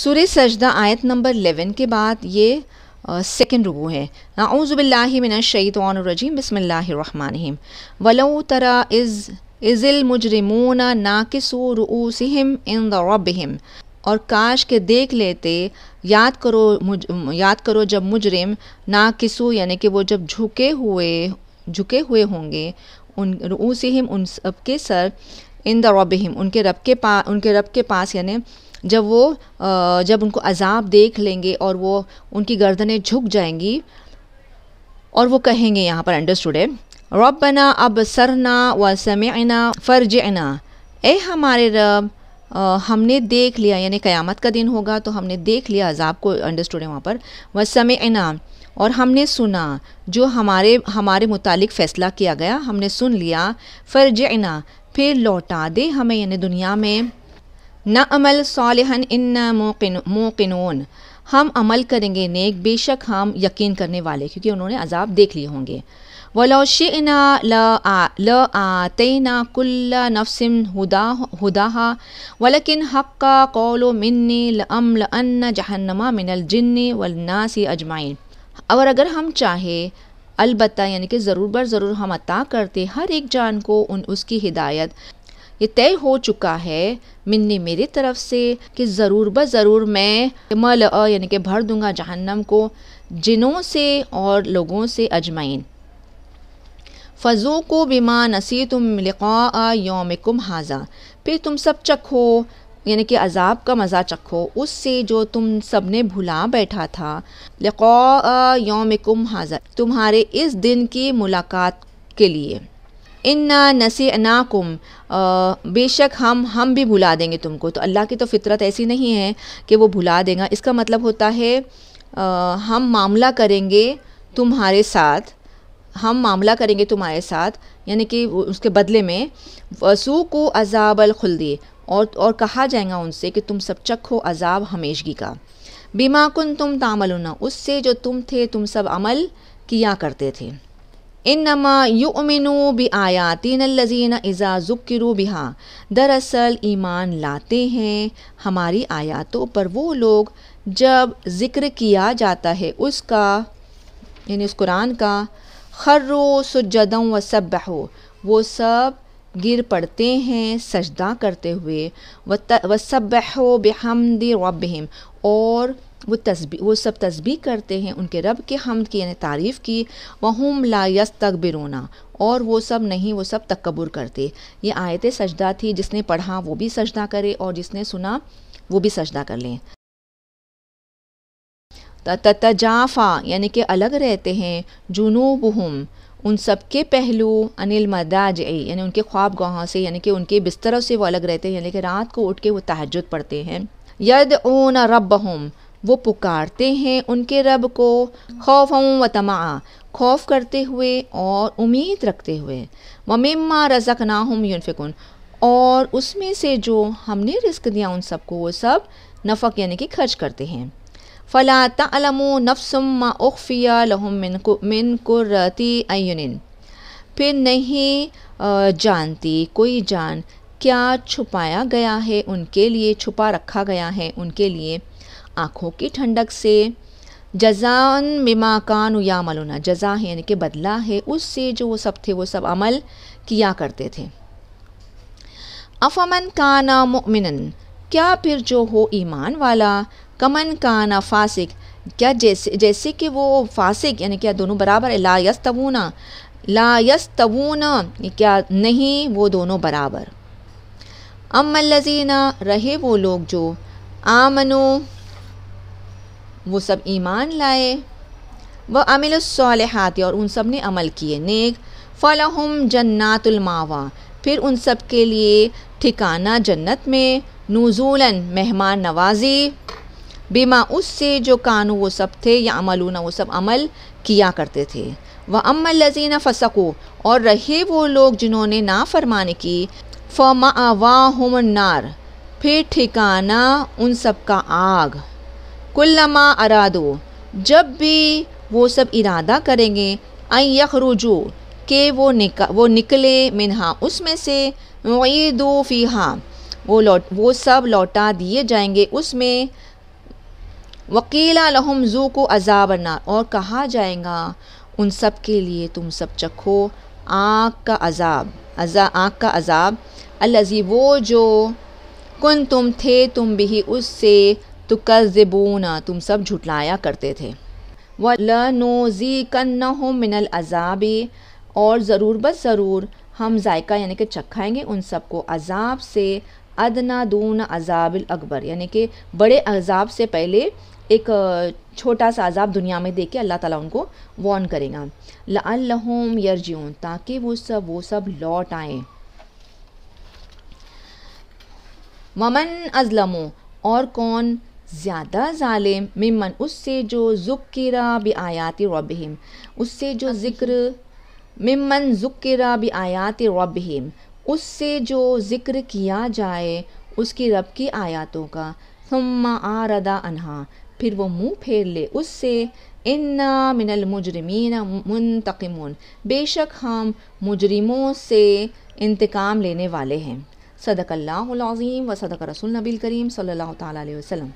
सुर सजदा आयत नंबर 11 के बाद ये सेकेंड रुकू है नाउज़बिल्लिमिनशैतरजीम बसमीम वलो तरा इज़ इज़िल मुजरमून नाकिसू रऊसम इन दबिम और काश के देख लेते याद करो याद करो जब मुजरिम नाकिसू यानी कि वो जब झुके हुए झुके हुए होंगे उन रऊसम उन सबके सर इन दबिम उनके रब के पा उनके रब के पास यानी जब वो जब उनको अजाब देख लेंगे और वो उनकी गर्दनें झुक जाएंगी और वो कहेंगे यहाँ पर अंडरस्टूड है रबना अब सरना व समना फ़र्ज ए हमारे रब आ, हमने देख लिया यानी क़यामत का दिन होगा तो हमने देख लिया अजाब को अंडरस्टूड है वहाँ पर व समना और हमने सुना जो हमारे हमारे मुतालिक फ़ैसला किया गया हमने सुन लिया फ़र्ज फिर लौटा दे हमें यानी दुनिया में न अमल सालहन इन मोकिन हम अमल करेंगे नेक बेशक हम यकीन करने वाले क्योंकि उन्होंने अजाब देख लिए होंगे वलोशिना ल ल कुल्ल नफसिम हुदा हुदाहा वलकिन हक्का कौलो मिन्नी लमल अन्न जहन्नमा मिनल जिन्नी वलनासी अजमाइन और अगर हम चाहे अलबत् यानी कि ज़रूर बर ज़रूर हम अता करते हर एक जान को उन उसकी हिदायत ये तय हो चुका है मिन्नी मेरी तरफ से कि ज़रूर ब ज़रूर मैं मल यानी कि भर दूंगा जहन्नम को जिनों से और लोगों से अजमाइन फ़जो को बिमा नसी तुम लिखा योम कुम हाजा फिर तुम सब चखो यानी कि अजाब का मज़ा चखो उससे जो तुम सब ने भुला बैठा था लिखा योम कुम हाजा तुम्हारे इस दिन की मुलाकात के लिए इन्ना नसी नाकुम बेशक हम हम भी भुला देंगे तुमको तो अल्लाह की तो फितरत ऐसी नहीं है कि वो भुला देगा इसका मतलब होता है आ, हम मामला करेंगे तुम्हारे साथ हम मामला करेंगे तुम्हारे साथ यानी कि उसके बदले में वसू को अजाब अलखुल्दी और और कहा जाएगा उनसे कि तुम सब चखो अजाब हमेशगी का बीमा कुन तुम तामलना उससे जो तुम थे तुम सब अमल किया करते थे इन नमा युमिनु बि आयातिन लज़ीन इज़ा ज़ुक्रु बिहा दरअसल ईमान लाते हैं हमारी आयातों पर वो लोग जब ज़िक्र किया जाता है उसका यानी उस कुरान का खर्रो सजदों व सब वो सब गिर पड़ते हैं सजदा करते हुए वसबो बेहमद रबहम और वो तस्बी वो सब तस्बी करते हैं उनके रब के हमद की यानी तारीफ़ की वहम लायस तक बिरोना और वो सब नहीं वो सब तकबर करते ये आयत सजदा थी जिसने पढ़ा वो भी सजदा करे और जिसने सुना वो भी सजदा कर लें तजाफ़ा यानी कि अलग रहते हैं जुनूब हम उन सब के पहलू अनिल मदाज यानी उनके ख्वाब गाहों से यानी कि उनके बिस्तरों से वो अलग रहते हैं यानी कि रात को उठ के वो तहजद पढ़ते हैं यद ओन रब हम वो पुकारते हैं उनके रब को खौफ व तमा खौफ करते हुए और उम्मीद रखते हुए ममिमा रजक ना हम यूनफिकन और उसमें से जो हमने रिस्क दिया उन सबको वो सब नफक यानी कि खर्च करते हैं फ़ला तलम नफसम उफ़िया लहम मिन कुरती फिर नहीं जानती कोई जान क्या छुपाया गया है उनके लिए छुपा रखा गया है उनके लिए आँखों की ठंडक से जजान मिमा कान मलोना जजा है यानी कि बदला है उससे जो वो सब थे वो सब अमल किया करते थे अफमन काना मुमिन क्या फिर जो हो ईमान वाला कमन काना फासिक क्या जैसे जैसे कि वो फासिक यानी क्या दोनों बराबर है ला तबूना ला तबूना क्या नहीं वो दोनों बराबर अमलना रहे वो लोग जो आमनो वो सब ईमान लाए व अमिल सालहत और उन सब ने अमल किए नेक फ़लहम जन्नातुलमावा फिर उन सब के लिए ठिकाना जन्नत में नज़ूलन मेहमान नवाजी बीमा उससे जो कानू वो सब थे या अमलूना वो सब अमल किया करते थे व अमल लजीना फसकू और रहे वो लोग जिन्होंने ना फरमान की फ़मा नार फिर ठिकाना उन सब का आग कुल्लमा अरादो जब भी वो सब इरादा करेंगे आई यखरुजो के वो निक वो निकले मिनहा उसमें से वही दो फ़ीहा वो लौट वो सब लौटा दिए जाएंगे उसमें वकीला लहम जू को अजाबना और कहा जाएगा उन सब के लिए तुम सब चखो आँख का अजाब अजा आँख का अजाब अलजी वो जो कन तुम थे तुम भी उससे तो कज़बूना तुम सब झुटलाया करते थे व लनोजी कन्न हो मिनल अज़ाब और ज़रूर बस ज़रूर हम जायका यानी कि चखाएँगे उन सब को अजाब से अदना दून अजाब अकबर यानी कि बड़े अजाब से पहले एक छोटा सा अजाब दुनिया में दे के अल्लाह ताला उनको वॉर्न करेगा लहम यरजून ताकि वो सब वो सब लौट आए ममन अजलमो और कौन ज़्यादा ज़ालिम मिमन उससे जो जुक्रा भी आयात रबहिम उससे जो ज़िक्र मिमन जुक्रा भी आयात रबहिम उससे जो ज़िक्र किया जाए उसकी रब की आयातों का थम्मा आरदा अनहा फिर वो मुंह फेर ले उससे इन्ना मिनल मुजरमीन मुंतकमून बेशक हम मुजरिमों से इंतकाम लेने वाले हैं सदक अल्लाज़ीम व सदक रसूल नबील करीम सल्ला अलैहि